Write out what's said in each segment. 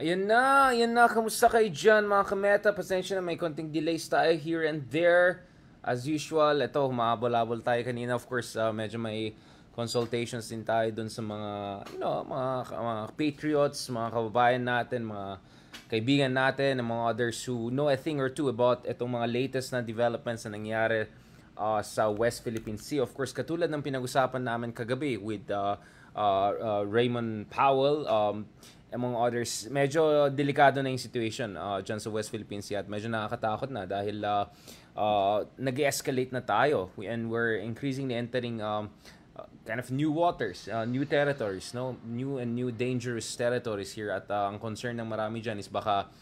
Ayan na, ayan na. Kamusta kayo dyan mga kameta? Pasensya na may konting delays tayo here and there. As usual, ito, mahabol-habol tayo kanina. Of course, uh, medyo may consultations din tayo dun sa mga, you know, mga, mga patriots, mga kababayan natin, mga kaibigan natin, and mga others who know a thing or two about itong mga latest na developments na nangyari uh, sa West Philippine Sea. Of course, katulad ng pinag-usapan namin kagabi with uh, uh, uh, Raymond Powell, um, among others. Medyo delikado na yung situation uh, dyan sa West Philippine Sea medyo nakakatakot na dahil uh, uh, nag-escalate na tayo and we're increasingly entering um, uh, kind of new waters, uh, new territories, no? New and new dangerous territories here at uh, ang concern ng marami dyan is baka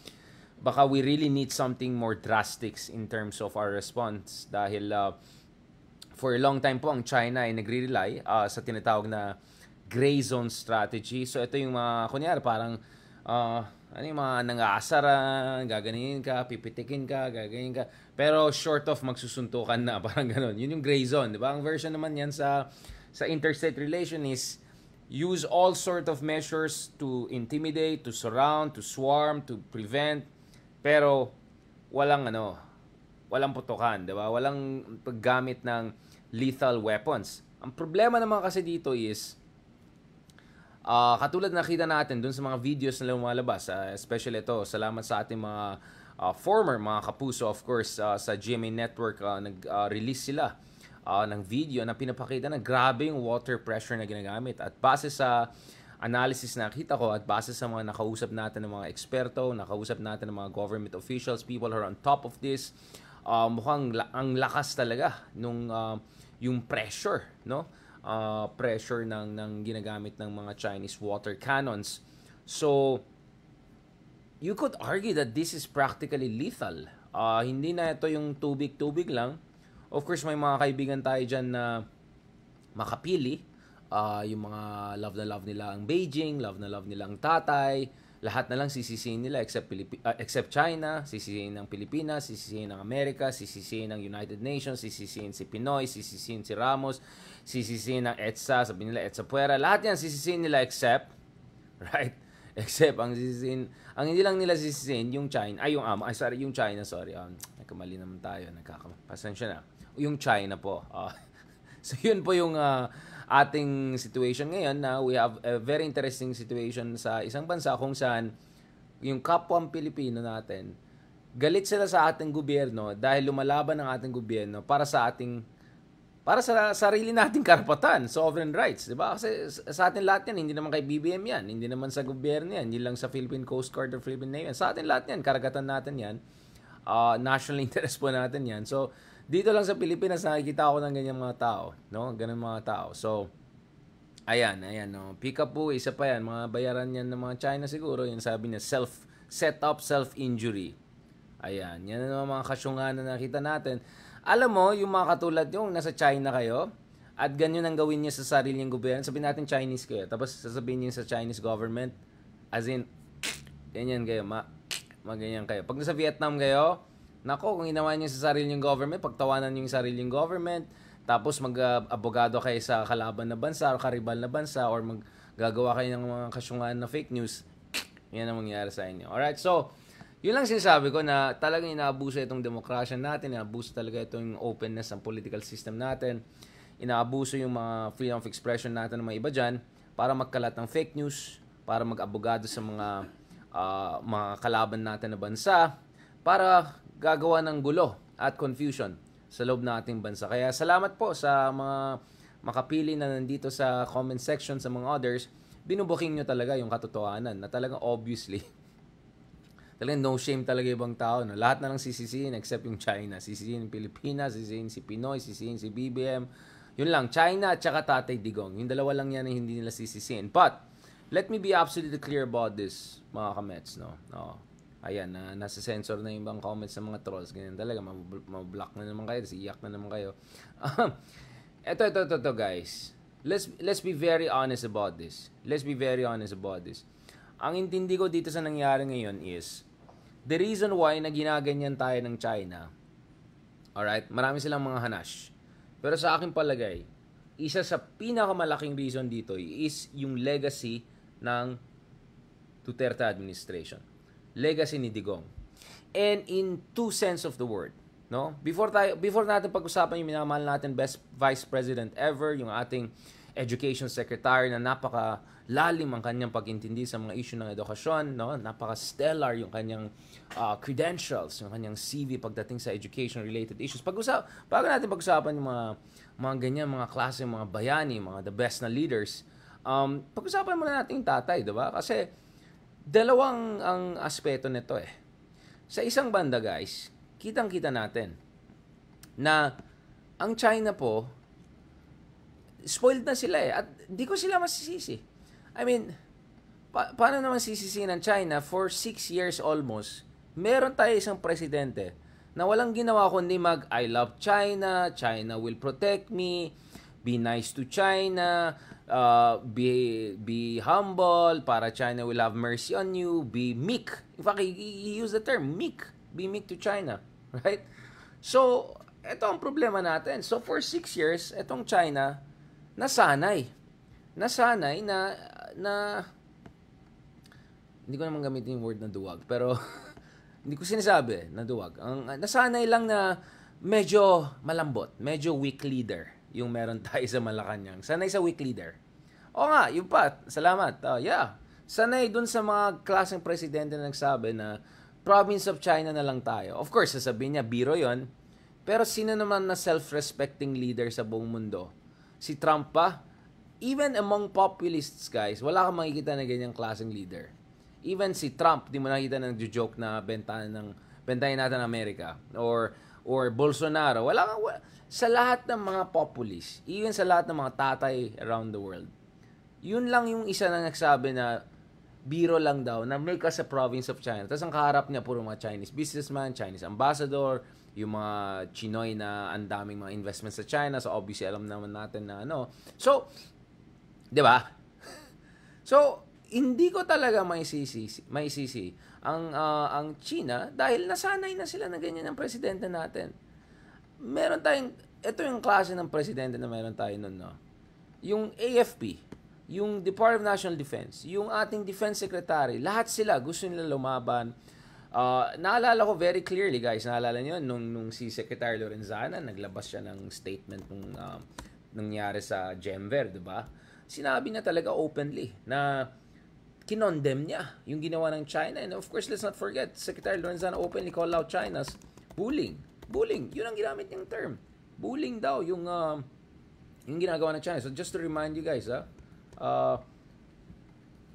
baka we really need something more drastic in terms of our response dahil uh, for a long time po ang China ay nagre-rely uh, sa tinatawag na gray zone strategy. So ito yung mga, kunyari parang, uh, ano yung mga nang nangaasara, gaganin ka, pipitikin ka, gaganin ka. Pero short of magsusuntukan na, parang ganun. Yun yung gray zone, di ba? Ang version naman yan sa, sa interstate relation is, use all sort of measures to intimidate, to surround, to swarm, to prevent. Pero walang ano, walang putukan, 'di ba? Walang paggamit ng lethal weapons. Ang problema naman kasi dito is Uh, katulad nakita natin dun sa mga videos na lumalabas, uh, especially ito, salamat sa ating mga uh, former mga kapuso, of course, uh, sa GMA Network, uh, nag-release uh, sila uh, ng video na pinapakita na grabe yung water pressure na ginagamit. At base sa analysis na nakita ko at base sa mga nakausap natin ng mga eksperto, nakausap natin ng mga government officials, people who are on top of this, uh, mukhang la- ang lakas talaga nung uh, yung pressure, no? uh, pressure ng, ng ginagamit ng mga Chinese water cannons. So, you could argue that this is practically lethal. Uh, hindi na ito yung tubig-tubig lang. Of course, may mga kaibigan tayo dyan na makapili. Uh, yung mga love na love nila ang Beijing, love na love nila ang tatay, lahat na lang sisisiin nila except, Pilipi- uh, except China, sisisiin ng Pilipinas, sisisiin ng Amerika, sisisiin ng United Nations, sisisiin si Pinoy, sisisiin si Ramos, sisisiin ng ETSA, sabi nila ETSA Puera, lahat yan sisisiin nila except, right? Except ang sisisiin, ang hindi lang nila sisisiin, yung China, ay yung, um, ay sorry, yung China, sorry, um, nagkamali naman tayo, nagkakam, pasensya na, yung China po, uh, so yun po yung, uh, ating situation ngayon na we have a very interesting situation sa isang bansa kung saan yung kapwa Pilipino natin galit sila sa ating gobyerno dahil lumalaban ng ating gobyerno para sa ating para sa sarili nating karapatan, sovereign rights, 'di ba? Kasi sa atin lahat 'yan, hindi naman kay BBM 'yan, hindi naman sa gobyerno 'yan, hindi lang sa Philippine Coast Guard or Philippine Navy. Sa atin lahat 'yan, karagatan natin 'yan. Uh, national interest po natin 'yan. So, dito lang sa Pilipinas nakikita ako ng ganyan mga tao, no? Ganun mga tao. So, ayan, ayan, no? Pick up po, isa pa yan. Mga bayaran niyan ng mga China siguro. yung sabi niya, self, setup self-injury. Ayan, yan ang mga kasyungan na nakita natin. Alam mo, yung mga katulad yung nasa China kayo, at ganyan ang gawin niya sa sarili sariling gobyerno. Sabihin natin Chinese kayo. Tapos sasabihin niya sa Chinese government, as in, ganyan kayo, ma, maganyan kayo. Pag nasa Vietnam kayo, Nako, kung inawa niyo sa sarili yung government, pagtawanan niyo yung sarili yung government, tapos mag-abogado kayo sa kalaban na bansa o karibal na bansa or maggagawa kayo ng mga kasyungan na fake news, yan ang mangyayari sa inyo. Alright, so, yun lang sinasabi ko na talagang inaabuso itong demokrasya natin, inaabuso talaga itong openness ng political system natin, inaabuso yung mga freedom of expression natin ng mga iba dyan para magkalat ng fake news, para mag-abogado sa mga uh, mga kalaban natin na bansa, para gagawa ng gulo at confusion sa loob ng ating bansa. Kaya salamat po sa mga makapili na nandito sa comment section sa mga others. Binubuking nyo talaga yung katotohanan na talagang obviously talagang no shame talaga ibang tao. No? Lahat na lang sisisiin except yung China. Sisisiin yung Pilipinas, sisisiin si Pinoy, sisisiin si BBM. Yun lang, China at saka Tatay Digong. Yung dalawa lang yan na hindi nila sisisiin. But, let me be absolutely clear about this, mga kamets. No? No ayan, na uh, nasa sensor na yung ibang comments ng mga trolls, ganyan talaga, mablock na naman kayo, siyak na naman kayo. ito, um, ito, ito, ito, guys. Let's, let's be very honest about this. Let's be very honest about this. Ang intindi ko dito sa nangyari ngayon is, the reason why na ginaganyan tayo ng China, alright, marami silang mga hanash. Pero sa akin palagay, isa sa pinakamalaking reason dito is yung legacy ng Duterte administration legacy ni Digong. And in two sense of the word, no? Before tayo before natin pag-usapan yung minamahal natin best vice president ever, yung ating education secretary na napaka lalim ang kanyang pagintindi sa mga issue ng edukasyon, no? Napaka-stellar yung kanyang uh, credentials, yung kanyang CV pagdating sa education-related issues. Pag-usap, bago natin pag-usapan yung mga mga ganyan, mga klase, mga bayani, mga the best na leaders, um, pag-usapan muna natin yung tatay, di ba? Kasi Dalawang ang aspeto nito eh. Sa isang banda guys, kitang-kita natin na ang China po, spoiled na sila eh. At di ko sila masisisi. I mean, pa- paano naman sisisi ng China for six years almost, meron tayo isang presidente na walang ginawa kundi mag I love China, China will protect me, be nice to China, uh, be be humble para China will have mercy on you be meek in fact he use the term meek be meek to China right so ito ang problema natin so for six years etong China nasanay nasanay na na hindi ko naman gamitin yung word na duwag pero hindi ko sinasabi na duwag ang nasanay lang na medyo malambot medyo weak leader yung meron tayo sa Malacanang. Sanay sa weekly there. O nga, yun pa. Salamat. Uh, yeah. Sanay dun sa mga klaseng presidente na nagsabi na province of China na lang tayo. Of course, sasabihin niya, biro yon Pero sino naman na self-respecting leader sa buong mundo? Si Trump pa? Even among populists, guys, wala kang makikita na ganyang klaseng leader. Even si Trump, di mo nakita na nagjo-joke na bentahan ng bentahin natin Amerika. Or or Bolsonaro. Wala kang, wala, sa lahat ng mga populis, even sa lahat ng mga tatay around the world, yun lang yung isa na nagsabi na biro lang daw na may ka sa province of China. Tapos ang kaharap niya puro mga Chinese businessman, Chinese ambassador, yung mga Chinoy na ang daming mga investments sa China. So obviously alam naman natin na ano. So, 'di ba? so, hindi ko talaga may sisi, may sisi ang uh, ang China dahil nasanay na sila na ganyan ang presidente natin. Meron tayong ito yung klase ng presidente na meron tayo noon, no. Yung AFP, yung Department of National Defense, yung ating defense secretary, lahat sila gusto nila lumaban. Uh, naalala ko very clearly guys, naalala niyo nung nung si Secretary Lorenzana naglabas siya ng statement nung uh, nangyari sa Jemver, 'di ba? Sinabi na talaga openly na kinondem niya yung ginawa ng China. And of course, let's not forget, Secretary Lorenzana openly called out China's bullying. Bullying, yun ang ginamit niyang term. Bullying daw yung, uh, yung ginagawa ng China. So just to remind you guys, ha, uh, uh,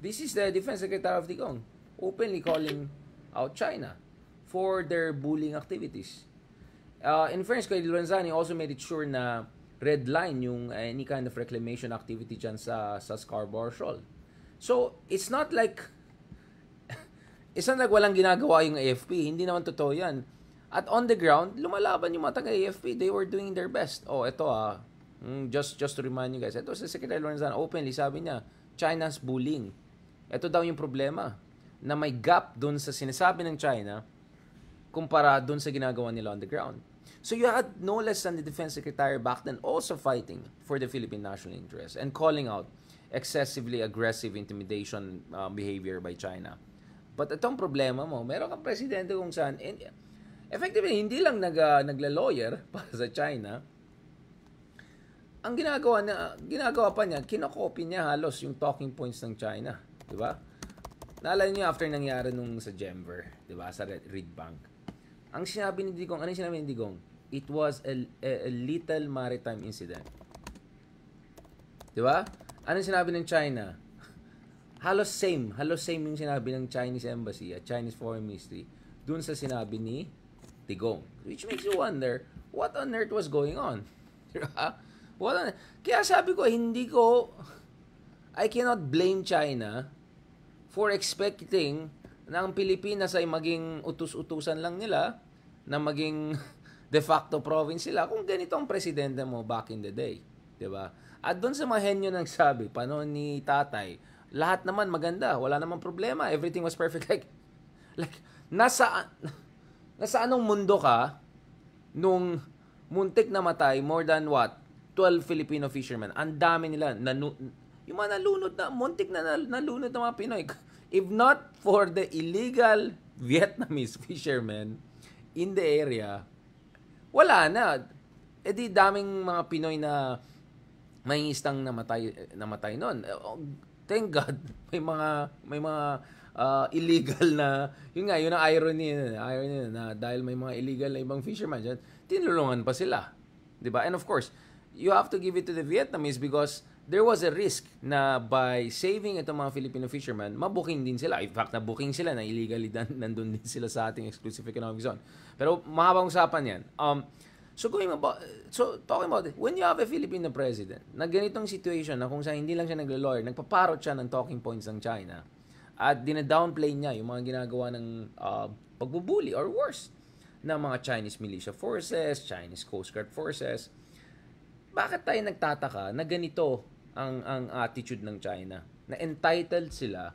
this is the Defense Secretary of the Gong openly calling out China for their bullying activities. Uh, in fairness, kay Lorenzani also made it sure na red line yung eh, any kind of reclamation activity dyan sa, sa Scarborough Shoal. So, it's not like it's not like walang ginagawa yung AFP. Hindi naman totoo yan. At on the ground, lumalaban yung mga taga-AFP. They were doing their best. Oh, ito ah. Hmm, just, just to remind you guys. Ito si Secretary Lorenzana openly sabi niya, China's bullying. Ito daw yung problema na may gap doon sa sinasabi ng China kumpara doon sa ginagawa nila on the ground. So you had no less than the defense secretary back then also fighting for the Philippine national interest and calling out excessively aggressive intimidation uh, behavior by China. But itong problema mo, meron kang presidente kung saan, and effectively, hindi lang nag, uh, nagla-lawyer para sa China, ang ginagawa, na, ginagawa pa niya, kinokopy niya halos yung talking points ng China. Di ba? Naalala niyo after nangyari nung sa Jember, di ba? Sa Red, Red Bank. Ang sinabi ni Digong, ano yung sinabi ni Digong? It was a, a, a little maritime incident. Di ba? Anong sinabi ng China? halos same, halos same yung sinabi ng Chinese Embassy at Chinese Foreign Ministry dun sa sinabi ni Tigong. Which makes you wonder, what on earth was going on? Diba? what on, kaya sabi ko, hindi ko, I cannot blame China for expecting na ang Pilipinas ay maging utus-utusan lang nila na maging de facto province sila kung ganito ang presidente mo back in the day. 'di ba? At doon sa mga henyo nang sabi, pano ni tatay, lahat naman maganda, wala naman problema, everything was perfect. Like, like nasa, nasa anong mundo ka nung muntik na matay more than what? 12 Filipino fishermen. Ang dami nila. Nanu- yung mga nalunod na, muntik na nalunod na mga Pinoy. If not for the illegal Vietnamese fishermen in the area, wala na. E di daming mga Pinoy na may istang namatay namatay noon. Eh, oh, thank God may mga may mga uh, illegal na yun nga yun ang irony irony na dahil may mga illegal na ibang fishermen diyan tinulungan pa sila. 'Di ba? And of course, you have to give it to the Vietnamese because there was a risk na by saving itong mga Filipino fishermen, mabuking din sila. In fact, nabuking sila na illegally nandun din sila sa ating exclusive economic zone. Pero mahabang usapan yan. Um, So going about, so talking about it, when you have a Filipino president na ganitong situation na kung saan hindi lang siya naglo-lawyer, nagpaparot siya ng talking points ng China at dinadownplay niya yung mga ginagawa ng uh, pagbubuli or worse ng mga Chinese militia forces, Chinese Coast Guard forces. Bakit tayo nagtataka na ganito ang, ang attitude ng China? Na entitled sila,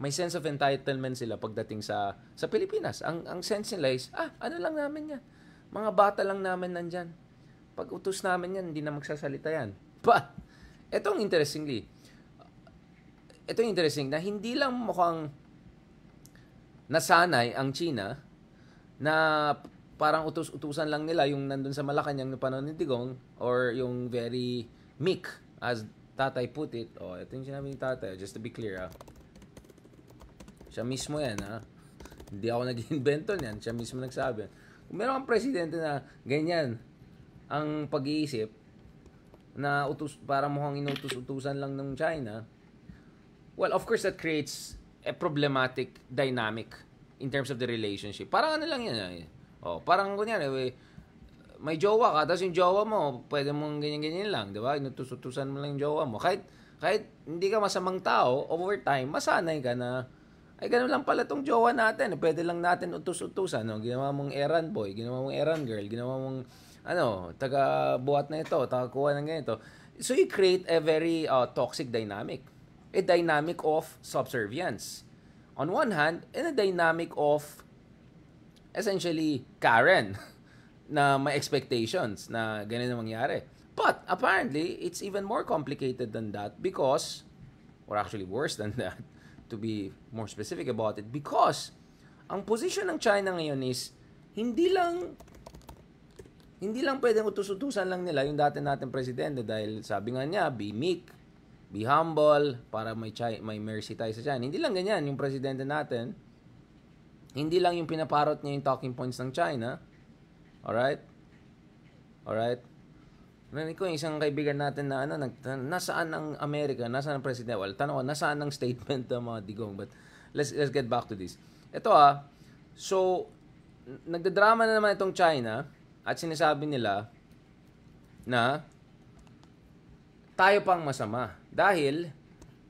may sense of entitlement sila pagdating sa sa Pilipinas. Ang ang sense nila is, ah, ano lang namin yan mga bata lang namin nandyan. Pag utos namin yan, hindi na magsasalita yan. But, etong interestingly, etong interesting na hindi lang mukhang nasanay ang China na parang utos-utusan lang nila yung nandun sa Malacanang na panahon ni Digong or yung very meek as tatay put it. Oh, ito yung sinabi ni tatay. Just to be clear, ah. Siya mismo yan, ha? Ah. Hindi ako nag-invento niyan. Siya mismo nagsabi. Kung meron kang presidente na ganyan ang pag-iisip na utos, para mukhang inutos-utusan lang ng China, well, of course, that creates a problematic dynamic in terms of the relationship. Parang ano lang yan. Eh. Oh, parang kunyari, eh, may jowa ka, tapos yung jowa mo, pwede mong ganyan-ganyan lang, di ba? Inutos-utusan mo lang yung jowa mo. Kahit, kahit hindi ka masamang tao, over time, masanay ka na ay, ganun lang pala tong jowa natin. Pwede lang natin utos-utusan. No? Ginawa mong errand boy, ginawa mong errand girl, ginawa mong, ano, taga-buhat na ito, taga-kuha ng ganito. So, you create a very uh, toxic dynamic. A dynamic of subservience. On one hand, and a dynamic of essentially Karen na may expectations na ganun ang mangyari. But apparently, it's even more complicated than that because, or actually worse than that, to be more specific about it because ang position ng China ngayon is hindi lang hindi lang pwedeng utus-utusan lang nila yung dati natin presidente dahil sabi nga niya be meek, be humble para may chi- may mercy tayo sa China. Hindi lang ganyan yung presidente natin. Hindi lang yung pinaparot niya yung talking points ng China. All right? All right? Narinig ko isang kaibigan natin na ano, nag, nasaan ang Amerika, nasaan ang President? Well, tanong ko, nasaan ang statement ng mga digong? But let's, let's get back to this. Ito ah, so, nagdadrama na naman itong China at sinasabi nila na tayo pang masama. Dahil,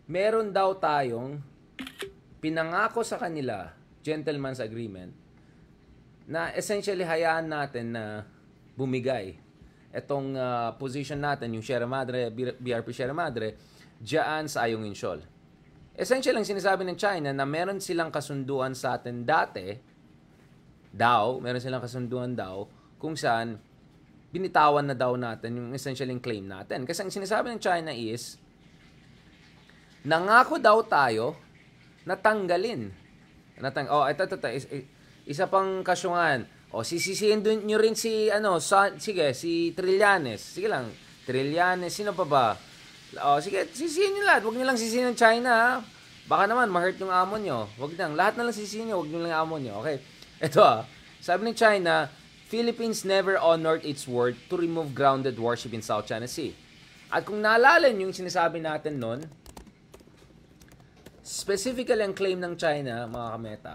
meron daw tayong pinangako sa kanila, gentleman's agreement, na essentially hayaan natin na bumigay itong uh, ah, position natin, yung Sierra Madre, BRP Sierra Madre, dyan sa Ayong Insyol. Essential lang sinasabi ng China na meron silang kasunduan sa atin dati, daw, meron silang kasunduan daw, kung saan binitawan na daw natin yung essential yung claim natin. Kasi ang sinasabi ng China is, nangako daw tayo na tanggalin. Natang oh, ito, ito, ito, isa, pang kasyungan o sisisihin dun nyo rin si, ano, sa, sige, si Trillanes. Sige lang, Trillanes, sino pa ba? O sige, sisihin nyo lahat. Huwag nyo lang sisihin ng China, ha? Baka naman, ma-hurt yung amo nyo. Huwag nang, lahat na lang sisihin nyo, huwag nyo lang amo nyo. Okay, eto ah. Sabi ni China, Philippines never honored its word to remove grounded warship in South China Sea. At kung naalala nyo yung sinasabi natin noon, specifically ang claim ng China, mga kameta,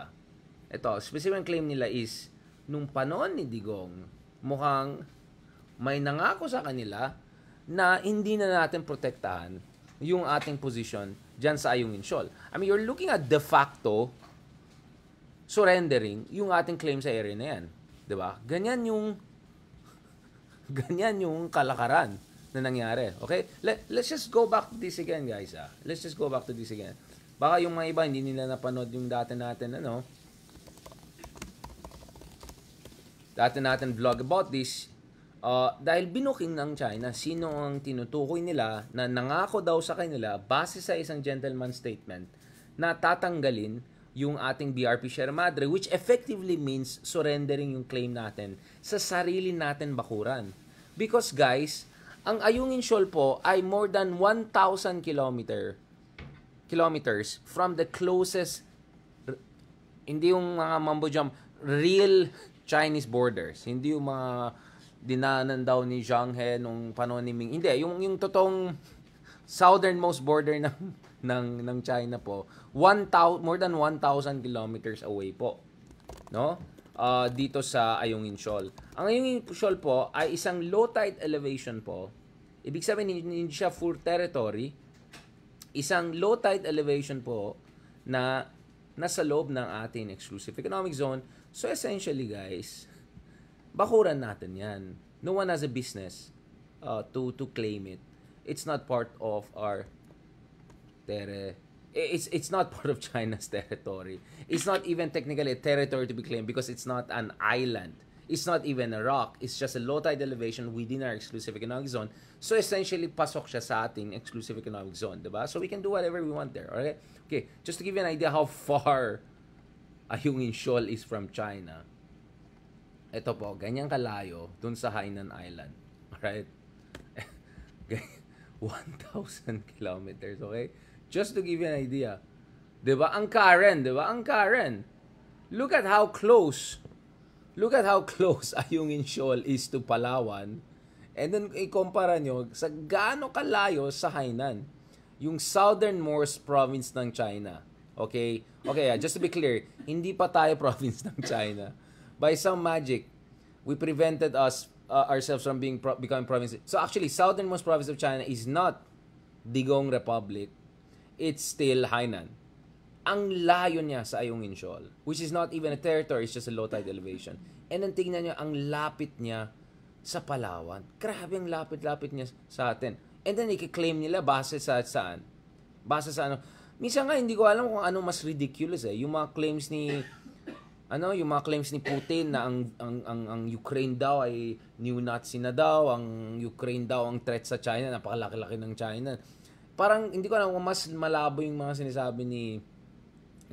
ito, specific ang claim nila is nung panon ni Digong, mukhang may nangako sa kanila na hindi na natin protektahan yung ating position dyan sa Ayungin Shoal. I mean, you're looking at de facto surrendering yung ating claim sa area na yan. ba? Diba? Ganyan yung ganyan yung kalakaran na nangyari. Okay? Let, let's just go back to this again, guys. Ah. Let's just go back to this again. Baka yung mga iba, hindi nila napanood yung dati natin, ano, dati natin vlog about this, uh, dahil binuking ng China, sino ang tinutukoy nila na nangako daw sa kanila base sa isang gentleman statement na tatanggalin yung ating BRP Sierra Madre which effectively means surrendering yung claim natin sa sarili natin bakuran. Because guys, ang Ayungin Shoal po ay more than 1,000 kilometer kilometers from the closest hindi yung mga mambo jump real Chinese borders. Hindi yung mga dinanan daw ni Zhang He nung panahon ni Ming. Hindi, yung yung totoong southernmost border ng ng ng China po, 1,000 more than 1,000 kilometers away po. No? Uh, dito sa Ayungin Shoal. Ang Ayungin Shoal po ay isang low tide elevation po. Ibig sabihin hindi siya full territory. Isang low tide elevation po na nasa loob ng ating exclusive economic zone So essentially guys, bakuran natin yan. No one has a business uh, to, to claim it. It's not part of our tere. It's, it's not part of China's territory. It's not even technically a territory to be claimed because it's not an island. It's not even a rock. It's just a low tide elevation within our exclusive economic zone. So essentially, pasok siya sa ating exclusive economic zone, diba? So we can do whatever we want there, okay? Okay, just to give you an idea how far Ayungin Shoal is from China. Ito po, ganyan kalayo dun sa Hainan Island. Alright? 1,000 kilometers, okay? Just to give you an idea. Diba? Ang Karen, diba? Ang Karen. Look at how close, look at how close Ayungin Shoal is to Palawan. And then, ikumpara nyo sa gaano kalayo sa Hainan. Yung southernmost province ng China Okay? Okay, uh, just to be clear, hindi pa tayo province ng China. By some magic, we prevented us uh, ourselves from being pro- becoming province. So actually, southernmost province of China is not Digong Republic. It's still Hainan. Ang layo niya sa Ayong Shoal, which is not even a territory, it's just a low tide elevation. And then tingnan niyo ang lapit niya sa Palawan. Grabe ang lapit-lapit niya sa atin. And then i-claim nila base sa saan? Base sa ano? Minsan nga hindi ko alam kung ano mas ridiculous eh. Yung mga claims ni ano, yung mga claims ni Putin na ang ang ang, ang Ukraine daw ay new Nazi na daw, ang Ukraine daw ang threat sa China, napakalaki-laki ng China. Parang hindi ko alam kung mas malabo yung mga sinasabi ni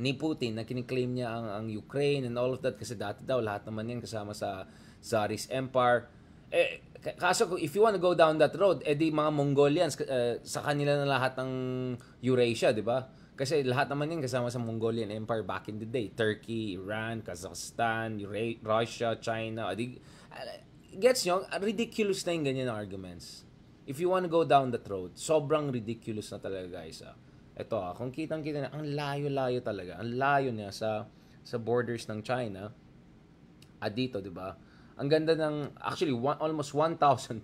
ni Putin na kiniklaim niya ang, ang Ukraine and all of that kasi dati daw lahat naman yan kasama sa Tsarist Empire. Eh, Kaso if you want to go down that road, edi eh mga Mongolians, uh, sa kanila na lahat ng Eurasia, di ba? Kasi lahat naman yun kasama sa Mongolian Empire back in the day. Turkey, Iran, Kazakhstan, Eura- Russia, China. Edi, uh, gets nyo, ridiculous na yung ganyan ng arguments. If you want to go down that road, sobrang ridiculous na talaga guys. Ah. Ito ah, kung kitang-kita na, ang layo-layo talaga. Ang layo niya sa sa borders ng China at ah, dito, di ba? Ang ganda ng, actually, one, almost 1,200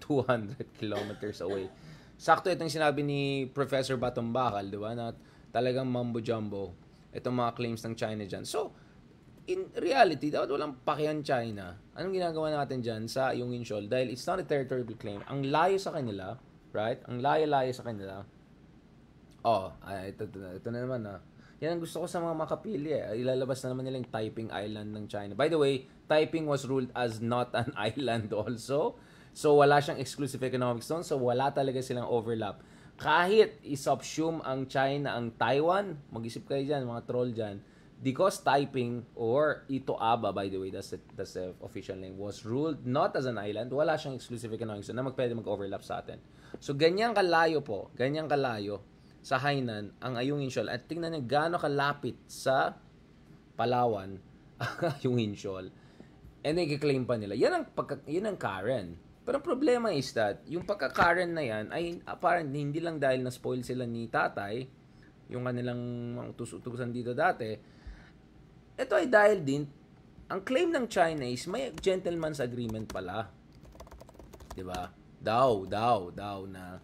kilometers away. Sakto itong sinabi ni Professor Batumbakal, di ba, na talagang mumbo-jumbo itong mga claims ng China diyan So, in reality, dapat walang pakihan China. Anong ginagawa natin diyan sa yung Inshol? Dahil it's not a territorial claim. Ang layo sa kanila, right? Ang layo-layo sa kanila. Oh, ay, ito, ito, ito na naman na. Ah. Yan ang gusto ko sa mga makapili eh. Ilalabas na naman nila yung Taiping Island ng China. By the way, Taiping was ruled as not an island also. So wala siyang exclusive economic zone. So wala talaga silang overlap. Kahit isubsume ang China ang Taiwan, mag-isip kayo dyan, mga troll dyan. Because Taiping or Ito Aba, by the way, that's the, that's the official name, was ruled not as an island. Wala siyang exclusive economic zone na magpwede mag-overlap sa atin. So ganyan kalayo po, ganyan kalayo sa Hainan ang Ayungin Shoal at tingnan niyo gaano kalapit sa Palawan ang Ayungin Shoal. And claim pa nila. Yan ang, pagka, yan ang Karen. Pero ang problema is that yung pagka-Karen na yan ay apparent hindi lang dahil na spoil sila ni tatay yung kanilang utos utosan dito dati. Ito ay dahil din ang claim ng China is may gentleman's agreement pala. 'Di ba? Daw, daw, daw na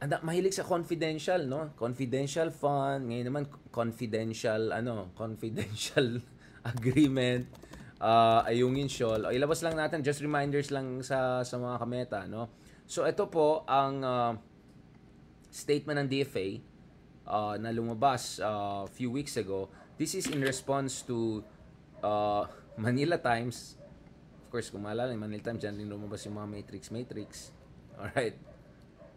and that, mahilig sa confidential, no? Confidential fund, ngayon naman confidential, ano, confidential agreement, uh, ayungin shawl. O, ilabas lang natin, just reminders lang sa, sa mga kameta, no? So, ito po ang uh, statement ng DFA uh, ah, na lumabas a uh, few weeks ago. This is in response to uh, Manila Times. Of course, kung maalala, Manila Times, dyan rin lumabas yung mga Matrix Matrix. Alright.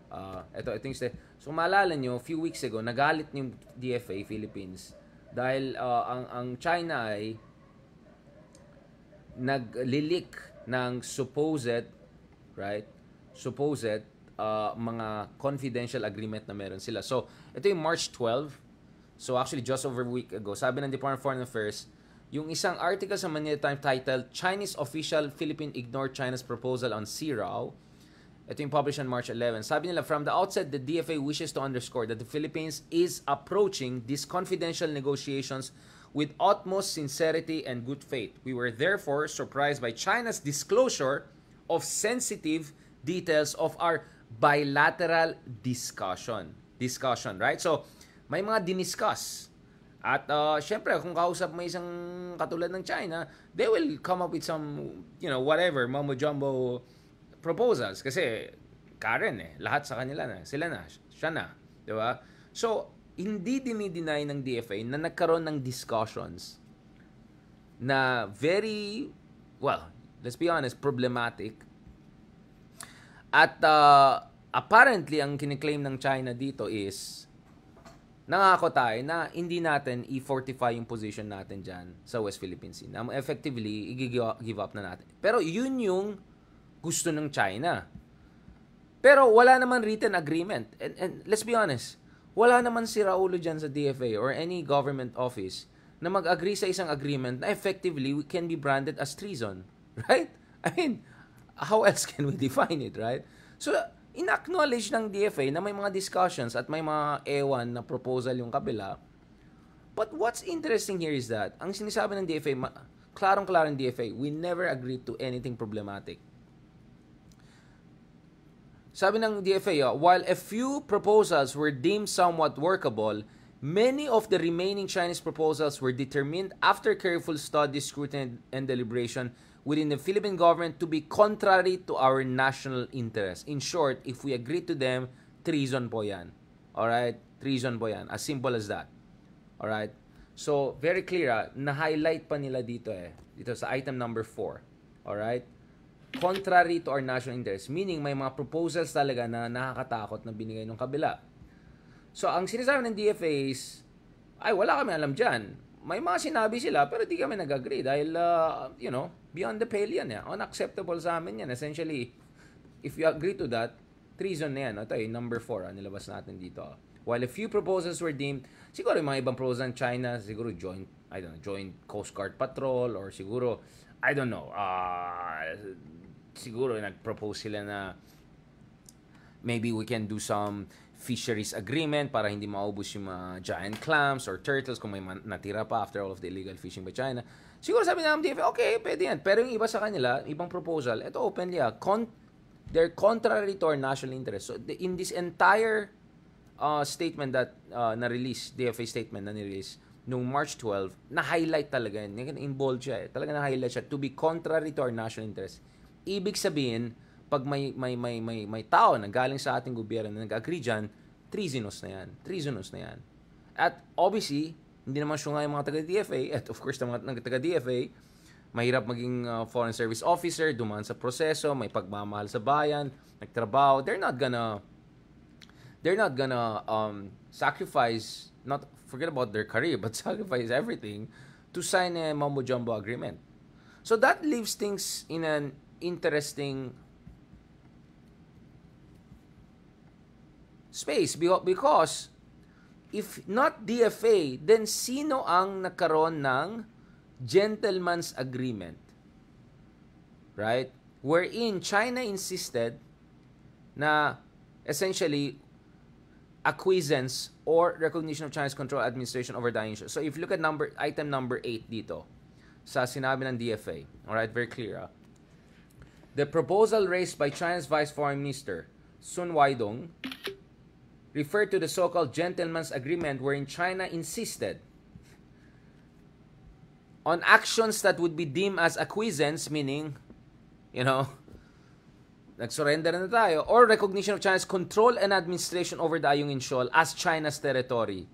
Uh, ah, ito, ito yung step. So maalala nyo, few weeks ago, nagalit yung DFA Philippines dahil uh, ang, ang China ay naglilik ng supposed, right, supposed uh, mga confidential agreement na meron sila. So, ito yung March 12. So, actually, just over a week ago, sabi ng Department of Foreign Affairs, yung isang article sa Manila Times titled, Chinese official Philippine ignore China's proposal on Sea CRAO ito yung published on March 11. Sabi nila, from the outset, the DFA wishes to underscore that the Philippines is approaching these confidential negotiations with utmost sincerity and good faith. We were therefore surprised by China's disclosure of sensitive details of our bilateral discussion. Discussion, right? So, may mga diniscuss. At uh, syempre, kung kausap mo isang katulad ng China, they will come up with some, you know, whatever, mumbo-jumbo proposals kasi Karen eh, lahat sa kanila na, sila na, siya na, 'di ba? So, hindi dinideny ng DFA na nagkaroon ng discussions na very well, let's be honest, problematic. At uh, apparently ang kiniklaim ng China dito is nangako tayo na hindi natin i-fortify yung position natin dyan sa West Philippine Sea. Na effectively, i-give up na natin. Pero yun yung gusto ng China. Pero wala naman written agreement. And, and let's be honest, wala naman si Raulo dyan sa DFA or any government office na mag-agree sa isang agreement na effectively can be branded as treason. Right? I mean, how else can we define it, right? So, in-acknowledge ng DFA na may mga discussions at may mga ewan na proposal yung kabila. But what's interesting here is that, ang sinisabi ng DFA, ma- klarong-klarong DFA, we never agreed to anything problematic. Sabi ng DFA, uh, ah, while a few proposals were deemed somewhat workable, many of the remaining Chinese proposals were determined after careful study, scrutiny, and deliberation within the Philippine government to be contrary to our national interest. In short, if we agree to them, treason po yan. Alright? Treason po yan. As simple as that. Alright? So, very clear, ah, na-highlight pa nila dito eh. Dito sa item number 4. Alright? contrary to our national interest. Meaning, may mga proposals talaga na nakakatakot na binigay ng kabila. So, ang sinasabi ng DFA is, ay, wala kami alam dyan. May mga sinabi sila, pero di kami nag-agree dahil, uh, you know, beyond the pale yan. Eh. Unacceptable sa amin yan. Essentially, if you agree to that, treason na yan. Ito yung number 4, ah, nilabas natin dito. While a few proposals were deemed, siguro yung mga ibang proposals ng China, siguro joint, I don't know, joint Coast Guard Patrol or siguro I don't know, uh, siguro nag-propose sila na maybe we can do some fisheries agreement para hindi maubos yung mga giant clams or turtles kung may natira pa after all of the illegal fishing by China. Siguro sabi ng MDF, okay, pwede yan. Pero yung iba sa kanila, ibang proposal, ito openly, ah, con- their contrary to our national interest. So the, in this entire uh, statement that uh, na-release, DFA statement na ni-release, nung March 12, na-highlight talaga yun. Involved siya eh. Talaga na-highlight siya to be contrary to our national interest. Ibig sabihin, pag may, may, may, may, may tao na galing sa ating gobyerno na nag-agree dyan, treasonous na yan. Treasonous na yan. At obviously, hindi naman sure nga yung mga taga-DFA, at of course, ng mga taga-DFA, mahirap maging uh, foreign service officer, dumaan sa proseso, may pagmamahal sa bayan, nagtrabaho, they're not gonna, they're not gonna um, sacrifice not forget about their career, but sacrifice everything to sign a mumbo jumbo agreement. So that leaves things in an interesting space because if not DFA, then sino ang nagkaroon ng gentleman's agreement? Right? Wherein China insisted na essentially acquiescence or recognition of China's control administration over the So if you look at number item number 8 dito sa sinabi ng DFA, all right, very clear. Ah. The proposal raised by China's Vice Foreign Minister Sun Weidong referred to the so-called gentleman's agreement wherein China insisted on actions that would be deemed as acquiescence meaning you know nag-surrender na tayo, or recognition of China's control and administration over the Ayungin Shoal as China's territory.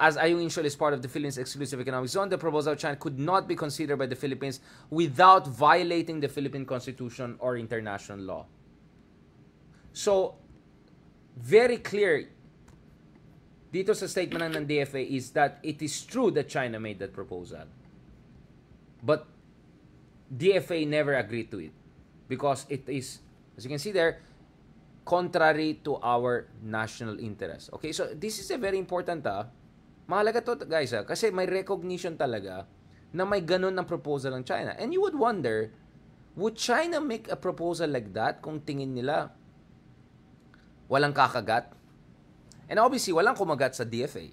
As Ayungin Shoal is part of the Philippines' exclusive economic zone, the proposal of China could not be considered by the Philippines without violating the Philippine constitution or international law. So, very clear dito sa statement ng DFA is that it is true that China made that proposal. But DFA never agreed to it because it is As you can see there, contrary to our national interest. Okay, so this is a very important ah. Mahalaga to guys ah, kasi may recognition talaga na may ganun ang proposal ng China. And you would wonder, would China make a proposal like that kung tingin nila walang kakagat? And obviously, walang kumagat sa DFA.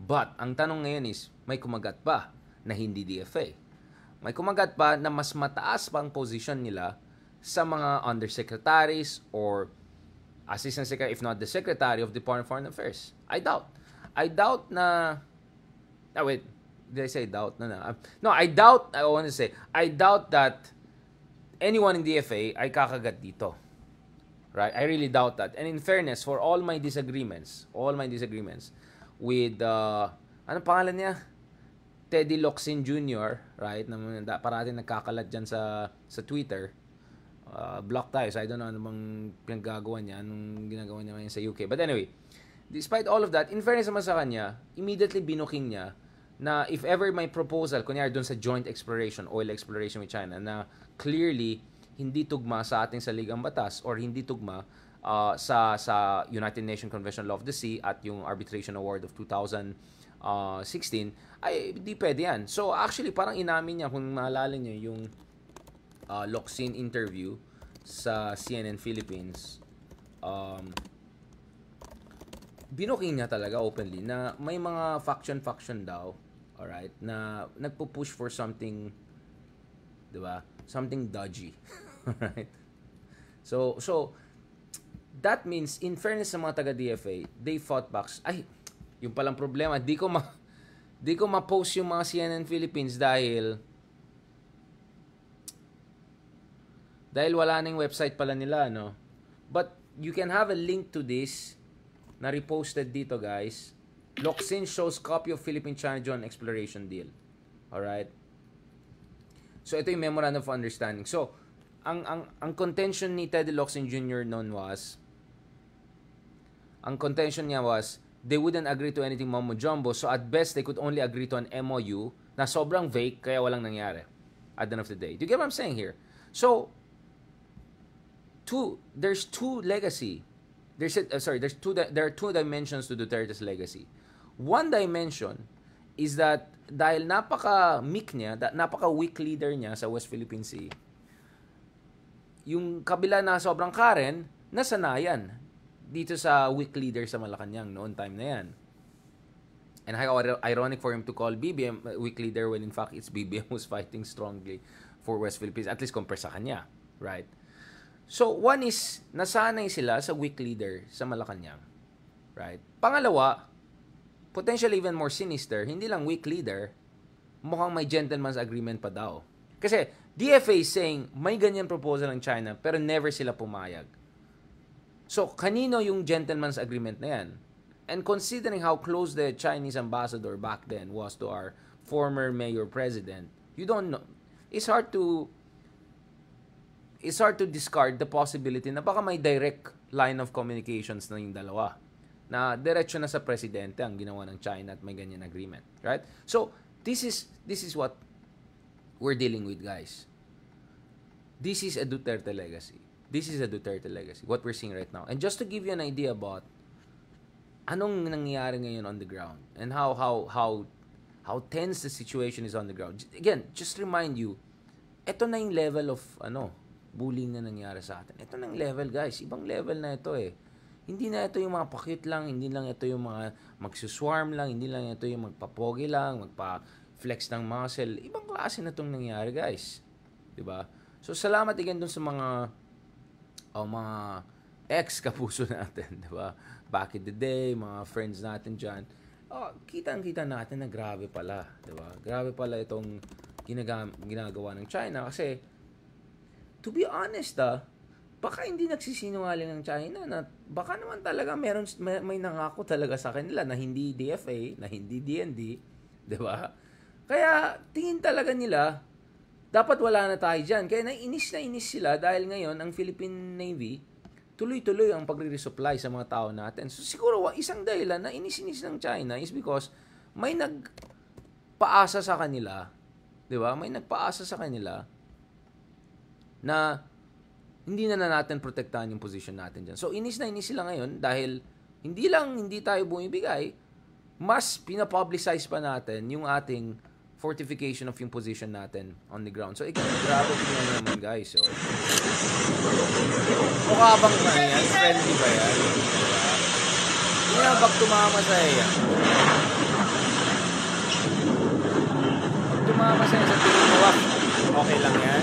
But, ang tanong ngayon is, may kumagat ba na hindi DFA? May kumagat pa na mas mataas pa ang position nila sa mga undersecretaries or assistant secretary, if not the secretary of Department of Foreign Affairs. I doubt. I doubt na... Oh, wait. Did I say doubt? No, no. Ah, no, I doubt, I want to say, I doubt that anyone in DFA ay kakagat dito. Right? I really doubt that. And in fairness, for all my disagreements, all my disagreements with, uh, ano pangalan niya? Teddy Loxin Jr., right? Na parati nagkakalat dyan sa, sa Twitter Ah, block tayo. So I don't know ano bang pinaggagawa niya, anong ginagawa niya ngayon sa UK. But anyway, despite all of that, in fairness naman sa kanya, immediately binuking niya na if ever may proposal, kunyari dun sa joint exploration, oil exploration with China, na clearly hindi tugma sa ating saligang batas or hindi tugma uh, sa sa United Nations Convention Law of the Sea at yung Arbitration Award of 2016, uh, 16 ay di pwede yan. So actually parang inamin niya kung maalala niyo yung uh, Loxin interview sa CNN Philippines, um, binoking niya talaga openly na may mga faction-faction daw, alright, na nagpo-push for something, di ba? Something dodgy, alright? So, so, that means, in fairness sa mga taga-DFA, they fought back. Ay, yung palang problema, di ko ma, di ko ma-post yung mga CNN Philippines dahil Dahil wala nang website pala nila, no? But you can have a link to this na reposted dito, guys. Loxin shows copy of Philippine China John exploration deal. all right So, ito yung memorandum of understanding. So, ang, ang, ang contention ni Teddy Loxin Jr. noon was, ang contention niya was, they wouldn't agree to anything mumbo jumbo, so at best, they could only agree to an MOU na sobrang vague, kaya walang nangyari at the end of the day. Do you get what I'm saying here? So, two there's two legacy. There's uh, sorry, there's two there are two dimensions to Duterte's legacy. One dimension is that dahil napaka-meek niya, that napaka-weak leader niya sa West Philippine Sea, yung kabila na sobrang Karen, nasanayan dito sa weak leader sa Malacanang noon time na yan. And how ironic for him to call BBM uh, weak leader when in fact it's BBM who's fighting strongly for West Philippines, at least compare sa kanya, right? So, one is, nasanay sila sa weak leader sa Malacanang. Right? Pangalawa, potentially even more sinister, hindi lang weak leader, mukhang may gentleman's agreement pa daw. Kasi, DFA is saying, may ganyan proposal ng China, pero never sila pumayag. So, kanino yung gentleman's agreement na yan? And considering how close the Chinese ambassador back then was to our former mayor president, you don't know. It's hard to it's hard to discard the possibility na baka may direct line of communications na yung dalawa. Na diretso na sa presidente ang ginawa ng China at may ganyan agreement, right? So, this is this is what we're dealing with, guys. This is a Duterte legacy. This is a Duterte legacy. What we're seeing right now. And just to give you an idea about anong nangyayari ngayon on the ground and how how how how tense the situation is on the ground. Again, just remind you, eto na yung level of ano bullying na nangyari sa atin. Ito ng level guys, ibang level na ito eh. Hindi na ito yung mga pakit lang, hindi lang ito yung mga magsuswarm lang, hindi lang ito yung magpapogi lang, magpa-flex ng muscle. Ibang klase na itong nangyari guys. ba? Diba? So salamat again dun sa mga oh, mga ex kapuso natin, 'di ba? Back in the day, mga friends natin diyan. Oh, kitang-kita natin na grabe pala, 'di ba? Grabe pala itong ginagawa ng China kasi to be honest ah, baka hindi nagsisinungaling ang China na baka naman talaga meron may, may nangako talaga sa kanila na hindi DFA, na hindi DND, 'di ba? Kaya tingin talaga nila dapat wala na tayo diyan. Kaya nainis na inis sila dahil ngayon ang Philippine Navy tuloy-tuloy ang pagre-resupply sa mga tao natin. So siguro isang dahilan na inis-inis ng China is because may nagpaasa sa kanila, 'di ba? May nagpaasa sa kanila na hindi na, na natin protektahan yung position natin dyan. So, inis na inis sila ngayon dahil hindi lang hindi tayo bumibigay, mas pinapublicize pa natin yung ating fortification of yung position natin on the ground. So, ikaw, grabe tingnan naman, guys. So, mukha bang ano yan? Friendly ba yan? Hindi na pag tumama sa iya. Pag tumama sa iya sa tingin mo, okay lang yan.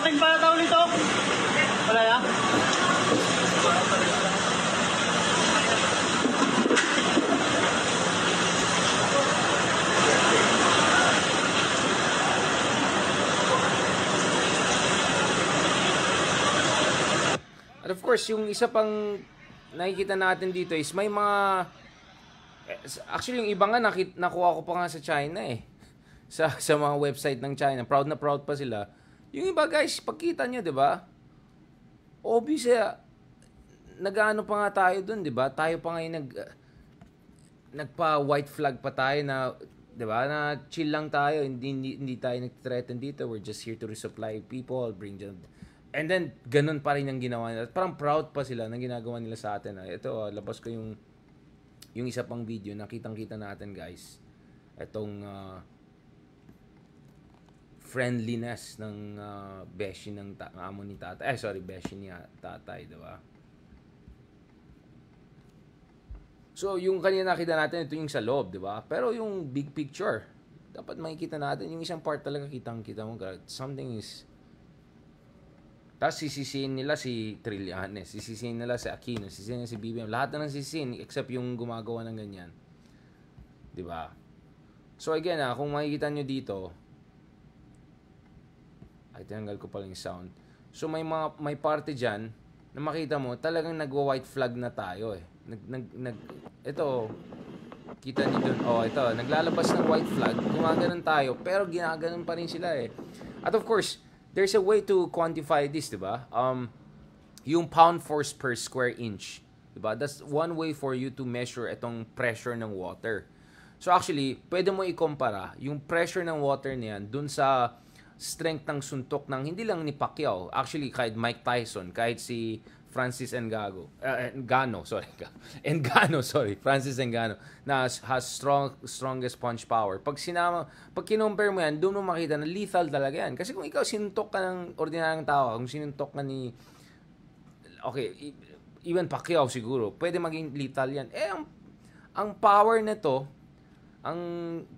Dumating pala tao nito. Oh. Wala na? And of course, yung isa pang nakikita natin dito is may mga actually yung iba nga nakit, nakuha ko pa nga sa China eh. Sa sa mga website ng China. Proud na proud pa sila yung iba guys, pagkita nyo, di ba? Obvious eh, Nagaano pa nga tayo doon, di ba? Tayo pa ngayon nag, nagpa-white flag pa tayo na, di ba? Na chill lang tayo, hindi, hindi, hindi tayo nag-threaten dito. We're just here to resupply people, bring them. And then, ganun pa rin ang ginawa nila. Parang proud pa sila ng ginagawa nila sa atin. Ah. Ito, ah, labas ko yung yung isa pang video, nakitang-kita natin guys. Itong uh, friendliness ng uh, beshi ng ta- amo ni tatay. Eh, sorry, beshi ni tatay, di ba? So, yung kanina nakita natin, ito yung sa loob, di ba? Pero yung big picture, dapat makikita natin, yung isang part talaga kitang-kita mo, something is... Tapos sisisiin nila si Trillanes, eh. sisisiin nila si Aquino, sisisiin nila si BBM, lahat na ng sisisiin except yung gumagawa ng ganyan. 'Di ba? So again, ah, kung makikita nyo dito, ay, ko pala yung sound. So, may, mga, may parte diyan na makita mo, talagang nagwa-white flag na tayo eh. Nag, nag, nag, ito, kita niyo dun. Oh, ito, naglalabas ng white flag. Gumaganon tayo, pero ginaganon pa rin sila eh. At of course, there's a way to quantify this, di ba? Um, yung pound force per square inch. Di ba? That's one way for you to measure itong pressure ng water. So actually, pwede mo ikumpara yung pressure ng water niyan dun sa strength ng suntok ng hindi lang ni Pacquiao, actually kahit Mike Tyson, kahit si Francis Ngannou, uh, Ngannou, sorry. Ngannou, sorry. Francis Ngannou na has strong strongest punch power. Pag sinama, pag kinumpare mo yan, doon mo makita na lethal talaga yan. Kasi kung ikaw sinuntok ka ng ordinaryong tao, kung sinuntok ka ni okay, even Pacquiao siguro, pwede maging lethal yan. Eh, ang, ang power nito, ang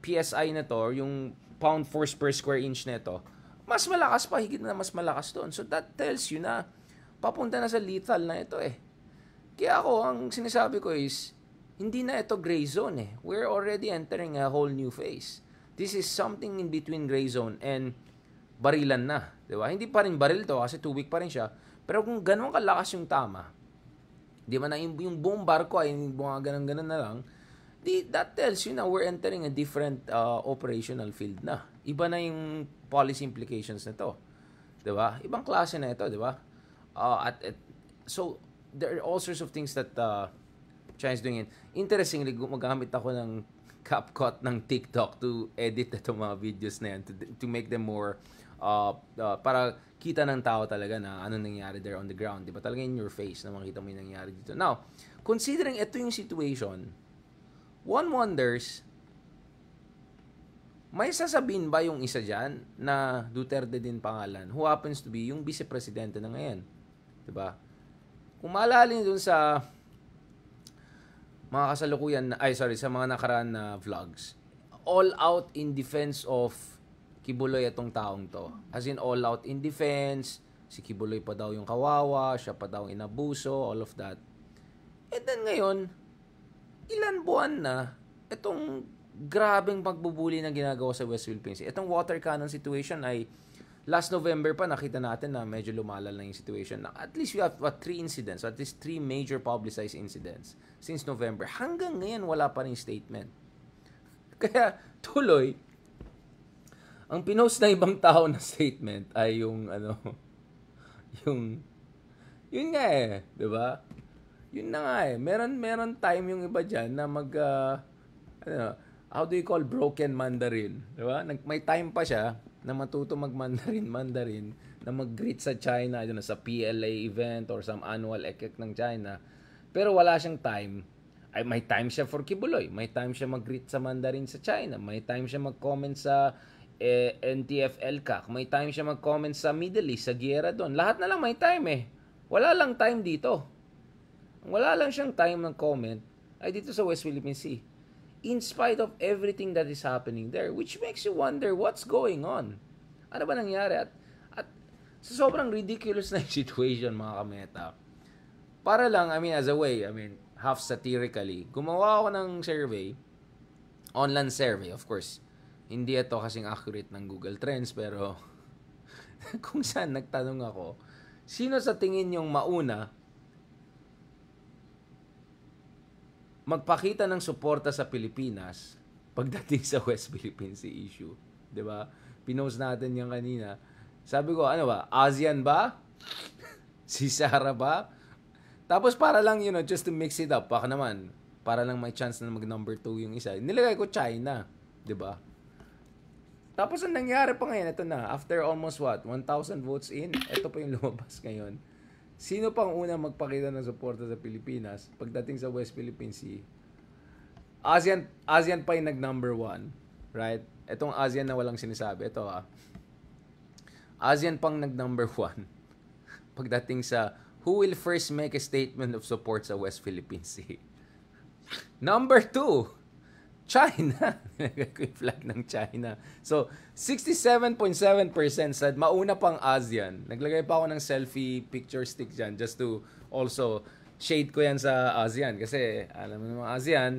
PSI nito, yung pound force per square inch nito, mas malakas pa, higit na mas malakas doon. So that tells you na papunta na sa lethal na ito eh. Kaya ako, ang sinasabi ko is, hindi na ito gray zone eh. We're already entering a whole new phase. This is something in between gray zone and barilan na. Di ba? Hindi pa rin baril to kasi two week pa rin siya. Pero kung ganun kalakas yung tama, di ba na yung, yung buong barko ay mga ganun-ganun na lang, di, that tells you na we're entering a different uh, operational field na iba na yung policy implications nito. 'Di ba? Ibang klase na ito, 'di ba? Uh, at, at so there are all sorts of things that uh, China's doing. It. Interestingly, gumagamit ako ng CapCut ng TikTok to edit itong mga videos na yan to, to make them more uh, uh, para kita ng tao talaga na ano nangyari there on the ground. Diba? Talaga in your face na makita mo yung nangyari dito. Now, considering ito yung situation, one wonders may sasabihin ba yung isa dyan na Duterte din pangalan who happens to be yung vice-presidente na ngayon? ba? Diba? Kung maalala nyo dun sa mga kasalukuyan, na, ay sorry, sa mga nakaraan na vlogs, all out in defense of Kibuloy itong taong to. As in all out in defense, si Kibuloy pa daw yung kawawa, siya pa daw inabuso, all of that. And then ngayon, ilan buwan na itong grabeng pagbubuli na ginagawa sa West Philippines. Itong water cannon situation ay last November pa nakita natin na medyo lumalala na yung situation. At least we have what, three incidents, at least three major publicized incidents since November. Hanggang ngayon, wala pa rin statement. Kaya tuloy, ang pinost na ibang tao na statement ay yung ano, yung, yun nga eh, di ba? Yun na nga eh. Meron, meron time yung iba dyan na mag, uh, ano, how do you call broken Mandarin? Di ba? Nag, may time pa siya na matuto mag-Mandarin, Mandarin, na mag-greet sa China, yun, sa PLA event or some annual ekek ng China. Pero wala siyang time. Ay, may time siya for Kibuloy. May time siya mag-greet sa Mandarin sa China. May time siya mag-comment sa eh, NTFL CAC. May time siya mag-comment sa Middle East, sa Giyera doon. Lahat na lang may time eh. Wala lang time dito. Wala lang siyang time ng comment ay dito sa West Philippine Sea in spite of everything that is happening there, which makes you wonder what's going on. Ano ba nangyari? At, at sa sobrang ridiculous na situation, mga kameta, para lang, I mean, as a way, I mean, half satirically, gumawa ako ng survey, online survey, of course. Hindi ito kasing accurate ng Google Trends, pero kung saan nagtanong ako, sino sa tingin yung mauna magpakita ng suporta sa Pilipinas pagdating sa West Philippine Sea issue. ba? Diba? Pinost natin yan kanina. Sabi ko, ano ba? ASEAN ba? si Sarah ba? Tapos para lang, you know, just to mix it up, baka naman, para lang may chance na mag number 2 yung isa. Nilagay ko China, 'di ba? Tapos ang nangyari pa ngayon, ito na, after almost what, 1,000 votes in, ito pa yung lumabas ngayon. Sino pang una magpakita ng suporta sa Pilipinas pagdating sa West Philippine Sea? ASEAN, ASEAN pa yung nag number one, right? Itong ASEAN na walang sinasabi. Ito ah. ASEAN pang nag number one pagdating sa who will first make a statement of support sa West Philippine Sea. number two, China. Nilagay ko yung flag ng China. So, 67.7% said, mauna pang ASEAN. Naglagay pa ako ng selfie picture stick dyan just to also shade ko yan sa ASEAN. Kasi, alam mo naman, ASEAN,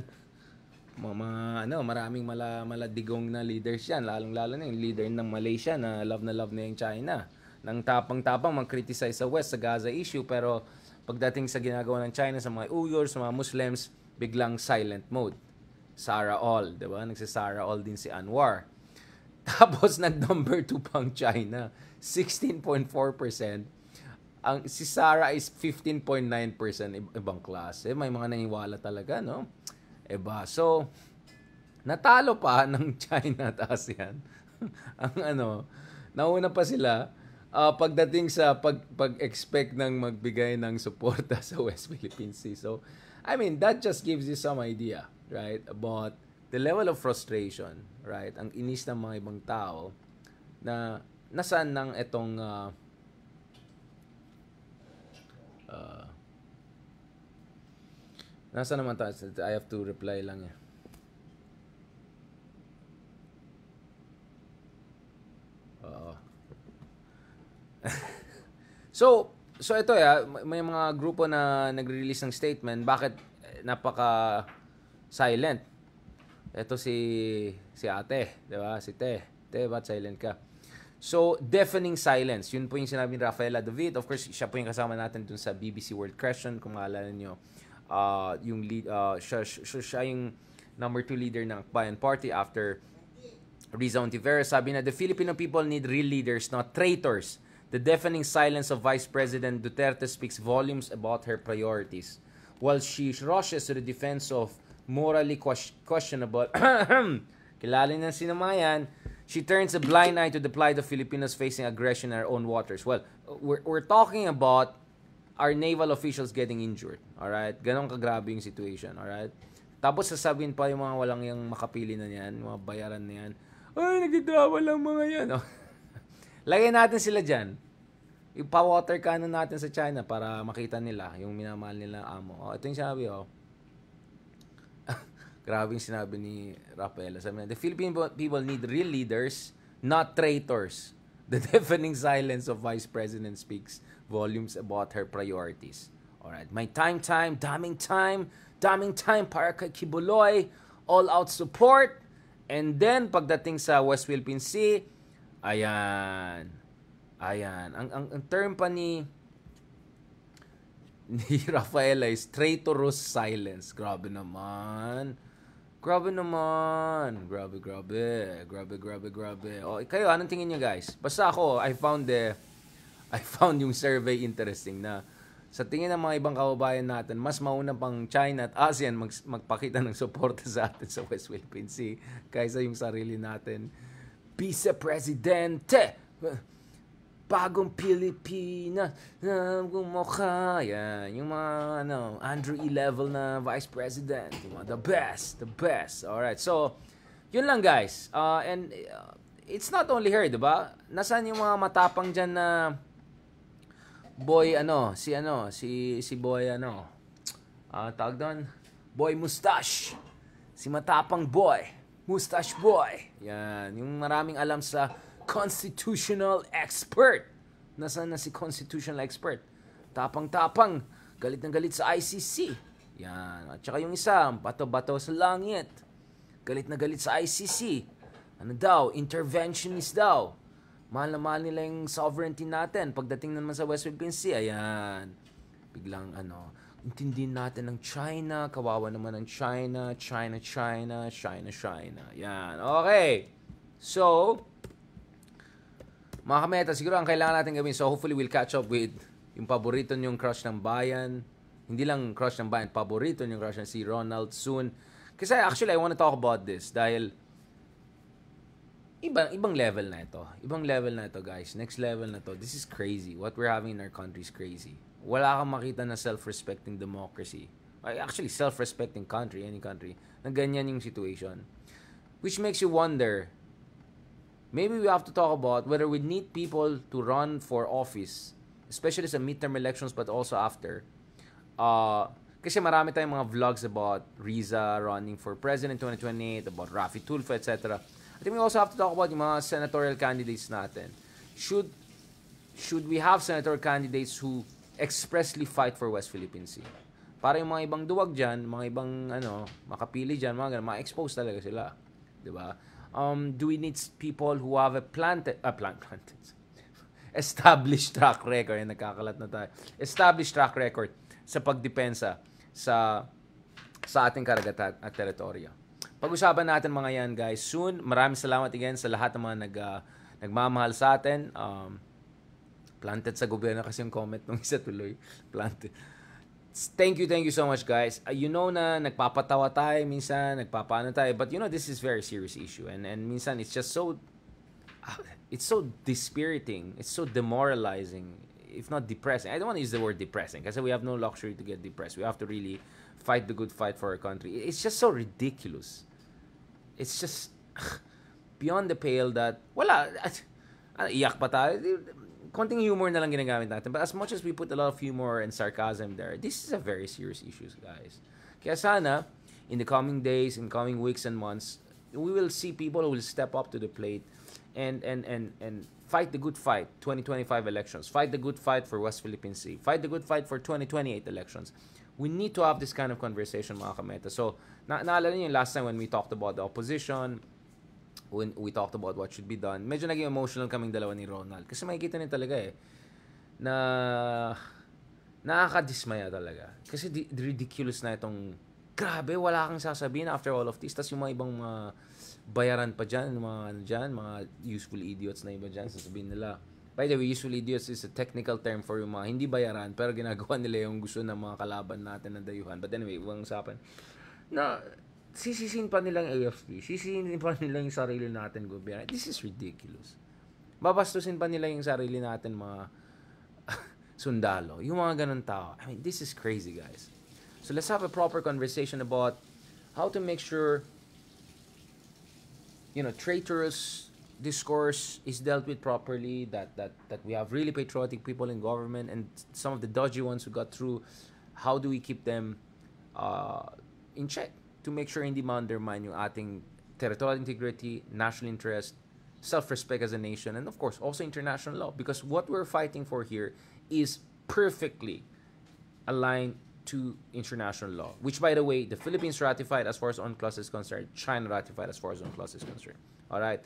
mga, mga ano, maraming mala, maladigong na leaders yan. Lalong-lalo na yung leader ng Malaysia na love na love na yung China. Nang tapang-tapang mag-criticize sa West sa Gaza issue. Pero, pagdating sa ginagawa ng China sa mga Uyghurs, sa mga Muslims, biglang silent mode. Sarah All, 'di ba? Nagsasara All din si Anwar. Tapos nag number 2 pang China, 16.4%. Ang si Sarah is 15.9% ibang klase. May mga nangiwala talaga, no? Eba, so natalo pa ng China at ASEAN. ang ano, nauna pa sila uh, pagdating sa pag pag-expect ng magbigay ng suporta sa West Philippine Sea. So, I mean, that just gives you some idea right? About the level of frustration, right? Ang inis ng mga ibang tao na nasaan nang itong uh, uh, nasa naman tayo? I have to reply lang eh. so, so ito ya, may mga grupo na nagre-release ng statement, bakit eh, napaka silent. Ito si si ate, di ba? Si te. Te, ba't silent ka? So, deafening silence. Yun po yung sinabi ni Rafaela David. Of course, siya po yung kasama natin dun sa BBC World Question. Kung maalala nyo, uh, ah, yung lead, uh, siya, siya, siya yung number two leader ng Bayan Party after Rizal Ontiveros. Sabi na, the Filipino people need real leaders, not traitors. The deafening silence of Vice President Duterte speaks volumes about her priorities. While she rushes to the defense of morally questionable. Kilala ng sinamayan. She turns a blind eye to the plight of Filipinos facing aggression in our own waters. Well, we're, we're talking about our naval officials getting injured. Alright? Ganon kagrabe yung situation. Alright? Tapos sasabihin pa yung mga walang yung makapili na niyan, mga bayaran na yan. Ay, nagtidrawa lang mga yan. Oh. Lagyan natin sila dyan. Ipa-water cannon natin sa China para makita nila yung minamahal nila amo. Oh, ito yung sabi, oh. Grabe yung sinabi ni Rafaela. Sabi na, the Philippine people need real leaders, not traitors. The deafening silence of Vice President speaks volumes about her priorities. Alright, my time, time, daming time, daming time para kay Kibuloy, all-out support. And then, pagdating sa West Philippine Sea, ayan, ayan. Ang, ang, ang term pa ni ni Rafaela is traitorous silence. Grabe naman. Grabe naman. Grabe, grabe. Grabe, grabe, grabe. O, oh, kayo, anong tingin nyo guys? Basta ako, I found the... Eh, I found yung survey interesting na sa tingin ng mga ibang kababayan natin, mas mauna pang China at ASEAN mag, magpakita ng suporta sa atin sa West Philippine Sea kaysa yung sarili natin. Vice Presidente! bagong Pilipina na gumukha. Yan, yung mga ano, Andrew E. Level na Vice President. Yung mga the best, the best. Alright, so, yun lang guys. Uh, and uh, it's not only her, diba ba? Nasaan yung mga matapang dyan na boy ano, si ano, si si boy ano. Ah, uh, tawag doon, boy mustache. Si matapang boy, mustache boy. Yan, yung maraming alam sa constitutional expert. Nasaan na si constitutional expert? Tapang-tapang, galit ng galit sa ICC. Yan. At saka yung isa, bato-bato sa langit. Galit na galit sa ICC. Ano daw? Interventionist daw. Mahal na mahal nila yung sovereignty natin. Pagdating naman sa West Philippine Sea, ayan. Biglang ano, intindihin natin ng China. Kawawa naman ng China. China, China, China, China. Yan. Okay. So, mga kameta, siguro ang kailangan natin gawin. So hopefully we'll catch up with yung paborito niyong crush ng bayan. Hindi lang crush ng bayan, paborito niyong crush ng si Ronald soon. Kasi actually I want to talk about this dahil ibang ibang level na ito. Ibang level na ito, guys. Next level na to. This is crazy. What we're having in our country is crazy. Wala kang makita na self-respecting democracy. Actually, self-respecting country, any country, na ganyan yung situation. Which makes you wonder, maybe we have to talk about whether we need people to run for office, especially sa midterm elections but also after. Uh, kasi marami tayong mga vlogs about Riza running for president 2028, about Rafi Tulfo, etc. I think we also have to talk about yung mga senatorial candidates natin. Should should we have senator candidates who expressly fight for West Philippine Sea? Para yung mga ibang duwag dyan, mga ibang ano, makapili dyan, mga ganun, ma-expose talaga sila. 'Di ba? um, do we need people who have a planted, uh, ah, plant, planted, established track record, yung nagkakalat na tayo, established track record sa pagdepensa sa sa ating karagatan at teritoryo. Pag-usapan natin mga yan guys soon. Maraming salamat again sa lahat ng mga nag, uh, nagmamahal sa atin. Um, planted sa gobyerno kasi yung comment nung isa tuloy. Planted. Thank you, thank you so much, guys. Uh, you know na nagpapatawa tayo minsan, nagpapaano tayo, but you know this is very serious issue and and minsan it's just so uh, it's so dispiriting, it's so demoralizing, if not depressing. I don't want to use the word depressing kasi we have no luxury to get depressed. We have to really fight the good fight for our country. It's just so ridiculous. It's just beyond the pale that wala at, ah, iyak pa tayo konting humor na lang ginagamit natin. But as much as we put a lot of humor and sarcasm there, this is a very serious issue, guys. Kaya sana, in the coming days, in coming weeks and months, we will see people who will step up to the plate and and and and fight the good fight 2025 elections fight the good fight for West Philippine Sea fight the good fight for 2028 elections we need to have this kind of conversation mga kameta so na naalala niyo last time when we talked about the opposition when we talked about what should be done, medyo naging emotional kaming dalawa ni Ronald. Kasi makikita niya talaga eh, na nakakadismaya talaga. Kasi di, ridiculous na itong, grabe, wala kang sasabihin after all of this. Tapos yung mga ibang mga ah, bayaran pa dyan, mga ano dyan, mga useful idiots na iba dyan, sasabihin nila. By the way, useful idiots is a technical term for yung mga hindi bayaran, pero ginagawa nila yung gusto ng mga kalaban natin na dayuhan. But anyway, ibang usapan. Na, sisisin pa nilang AFP, sisisin pa nila yung sarili natin gobyerno. This is ridiculous. Babastusin pa nila yung sarili natin mga sundalo. Yung mga ganun tao. I mean, this is crazy, guys. So let's have a proper conversation about how to make sure you know, traitorous discourse is dealt with properly that that that we have really patriotic people in government and some of the dodgy ones who got through how do we keep them uh, in check to make sure hindi ma-undermine yung ating territorial integrity, national interest, self-respect as a nation, and of course, also international law. Because what we're fighting for here is perfectly aligned to international law, which, by the way, the Philippines ratified as far as on UNCLOS is concerned. China ratified as far as on UNCLOS is concerned. All right.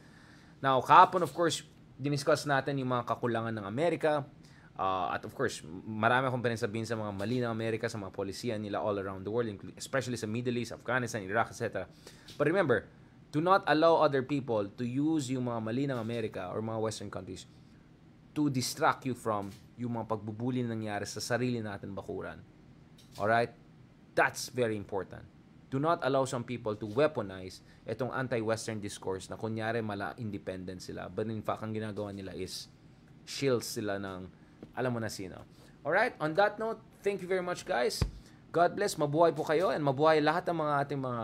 Now, kapon, of course, diniscuss natin yung mga kakulangan ng Amerika, Uh, at of course, marami akong pinagsabihin sa mga mali ng Amerika, sa mga polisiya nila all around the world, especially sa Middle East, Afghanistan, Iraq, etc. But remember, do not allow other people to use yung mga mali ng Amerika or mga Western countries to distract you from yung mga pagbubuli na nangyari sa sarili natin bakuran. Alright? That's very important. Do not allow some people to weaponize itong anti-Western discourse na kunyari mala independent sila. But in fact, ang ginagawa nila is shields sila ng alam mo na sino. Alright, on that note, thank you very much guys. God bless, mabuhay po kayo and mabuhay lahat ng mga ating mga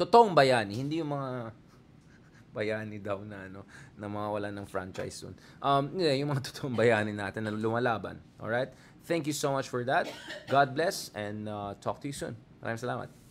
totoong bayani, hindi yung mga bayani daw na ano na mga wala ng franchise soon. Um, yeah, yung mga totoong bayani natin na lumalaban. All right? Thank you so much for that. God bless and uh, talk to you soon. Maraming salamat.